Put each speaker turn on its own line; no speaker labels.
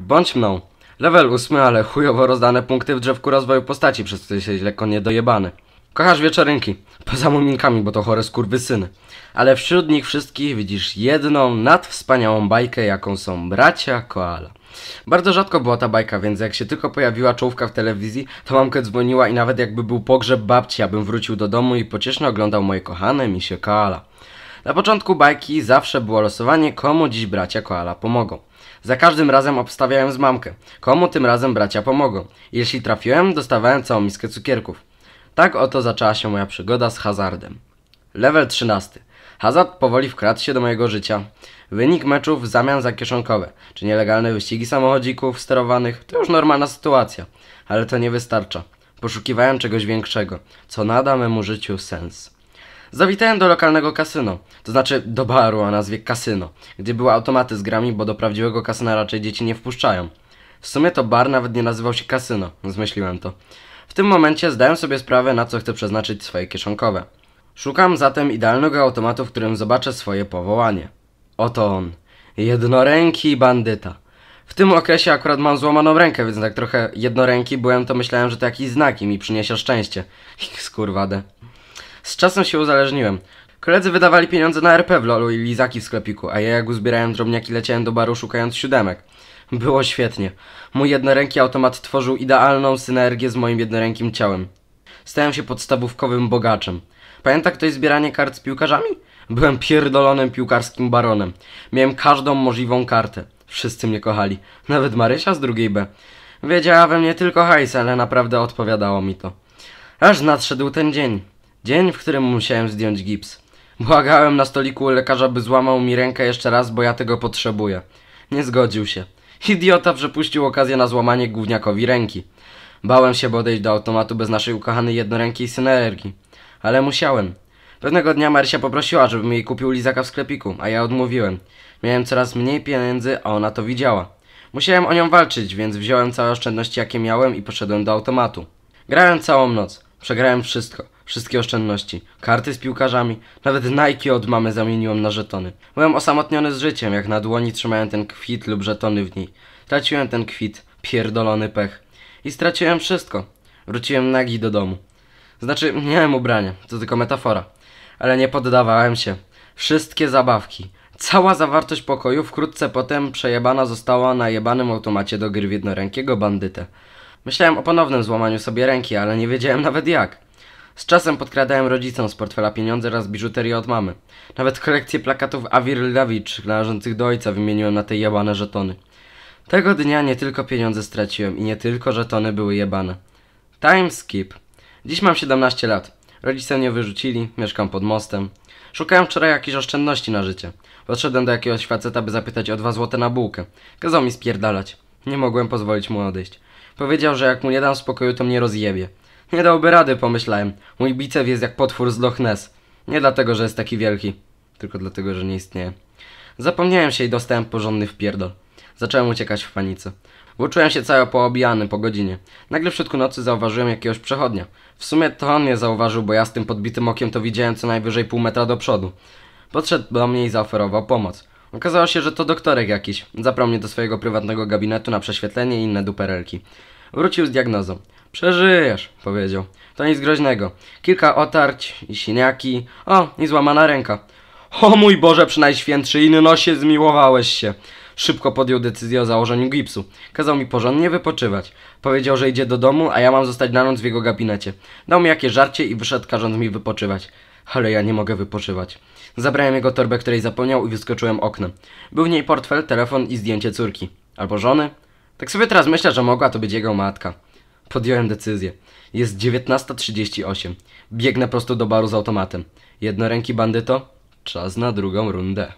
Bądź mną. Level ósmy, ale chujowo rozdane punkty w drzewku rozwoju postaci, przez co jesteś lekko niedojebany. Kochasz wieczorynki, poza muminkami, bo to chore skurwysyny. Ale wśród nich wszystkich widzisz jedną nadwspaniałą bajkę, jaką są bracia Koala. Bardzo rzadko była ta bajka, więc jak się tylko pojawiła czołówka w telewizji, to mamkę dzwoniła i nawet jakby był pogrzeb babci, abym wrócił do domu i pociesznie oglądał moje kochane misie Koala. Na początku bajki zawsze było losowanie, komu dziś bracia Koala pomogą. Za każdym razem obstawiałem z mamkę, komu tym razem bracia pomogą. Jeśli trafiłem, dostawałem całą miskę cukierków. Tak oto zaczęła się moja przygoda z hazardem. Level 13. Hazard powoli wkradł się do mojego życia. Wynik meczów w zamian za kieszonkowe, czy nielegalne wyścigi samochodzików sterowanych, to już normalna sytuacja. Ale to nie wystarcza. Poszukiwałem czegoś większego, co nada memu życiu sens. Zawitałem do lokalnego kasyno, to znaczy do baru o nazwie Kasyno, gdzie były automaty z grami, bo do prawdziwego kasyna raczej dzieci nie wpuszczają. W sumie to bar nawet nie nazywał się Kasyno, zmyśliłem to. W tym momencie zdałem sobie sprawę, na co chcę przeznaczyć swoje kieszonkowe. Szukam zatem idealnego automatu, w którym zobaczę swoje powołanie. Oto on. Jednoręki bandyta. W tym okresie akurat mam złamaną rękę, więc tak trochę jednoręki byłem, to myślałem, że to jakiś znak i mi przyniesie szczęście. Ich skurwade. Z czasem się uzależniłem. Koledzy wydawali pieniądze na RP w lolu i lizaki w sklepiku, a ja jak uzbierałem drobniaki leciałem do baru szukając siódemek. Było świetnie. Mój jednoręki automat tworzył idealną synergię z moim jednorękim ciałem. Stałem się podstawówkowym bogaczem. Pamięta ktoś zbieranie kart z piłkarzami? Byłem pierdolonym piłkarskim baronem. Miałem każdą możliwą kartę. Wszyscy mnie kochali. Nawet Marysia z drugiej B. Wiedziała we mnie tylko hajs, ale naprawdę odpowiadało mi to. Aż nadszedł ten dzień. Dzień, w którym musiałem zdjąć gips. Błagałem na stoliku lekarza, by złamał mi rękę jeszcze raz, bo ja tego potrzebuję. Nie zgodził się. Idiota przepuścił okazję na złamanie gówniakowi ręki. Bałem się podejść do automatu bez naszej ukochanej jednorękiej synergii. Ale musiałem. Pewnego dnia Marysia poprosiła, żebym jej kupił lizaka w sklepiku, a ja odmówiłem. Miałem coraz mniej pieniędzy, a ona to widziała. Musiałem o nią walczyć, więc wziąłem całe oszczędności jakie miałem i poszedłem do automatu. Grałem całą noc. Przegrałem wszystko wszystkie oszczędności, karty z piłkarzami, nawet Nike od mamy zamieniłem na żetony. Byłem osamotniony z życiem, jak na dłoni trzymałem ten kwit lub żetony w niej. Traciłem ten kwit, pierdolony pech. I straciłem wszystko. Wróciłem nagi do domu. Znaczy, miałem ubrania, to tylko metafora. Ale nie poddawałem się. Wszystkie zabawki, Cała zawartość pokoju wkrótce potem przejebana została na jebanym automacie do gry w jednorękiego bandytę. Myślałem o ponownym złamaniu sobie ręki, ale nie wiedziałem nawet jak. Z czasem podkradałem rodzicom z portfela pieniądze oraz biżuterię od mamy. Nawet kolekcję plakatów Avir Lawicz należących do ojca wymieniłem na te jebane żetony. Tego dnia nie tylko pieniądze straciłem i nie tylko żetony były jebane. Time skip. Dziś mam 17 lat. Rodzice mnie wyrzucili, mieszkam pod mostem. Szukałem wczoraj jakiejś oszczędności na życie. Podszedłem do jakiegoś faceta, by zapytać o dwa złote na bułkę. Kazał mi spierdalać. Nie mogłem pozwolić mu odejść. Powiedział, że jak mu nie dam spokoju, to mnie rozjebie. Nie dałby rady, pomyślałem. Mój bicep jest jak potwór z Loch Ness. Nie dlatego, że jest taki wielki, tylko dlatego, że nie istnieje. Zapomniałem się i dostałem porządny wpierdol. Zacząłem uciekać w panice. Włóczyłem się cały poobijany po godzinie. Nagle w środku nocy zauważyłem jakiegoś przechodnia. W sumie to on mnie zauważył, bo ja z tym podbitym okiem to widziałem co najwyżej pół metra do przodu. Podszedł do mnie i zaoferował pomoc. Okazało się, że to doktorek jakiś. Zaprał mnie do swojego prywatnego gabinetu na prześwietlenie i inne duperelki. Wrócił z diagnozą. Przeżyjesz, powiedział. To nic groźnego. Kilka otarć i siniaki. O, i złamana ręka. O mój Boże, przynajświętszy, innosie zmiłowałeś się. Szybko podjął decyzję o założeniu gipsu. Kazał mi porządnie wypoczywać. Powiedział, że idzie do domu, a ja mam zostać na noc w jego gabinecie. Dał mi jakie żarcie i wyszedł każąc mi wypoczywać. Ale ja nie mogę wypoczywać. Zabrałem jego torbę, której zapomniał i wyskoczyłem oknem. Był w niej portfel, telefon i zdjęcie córki. Albo żony? Tak sobie teraz myślę, że mogła to być jego matka. Podjąłem decyzję. Jest 19.38. Biegnę prosto do baru z automatem. Jednoręki bandyto, czas na drugą rundę.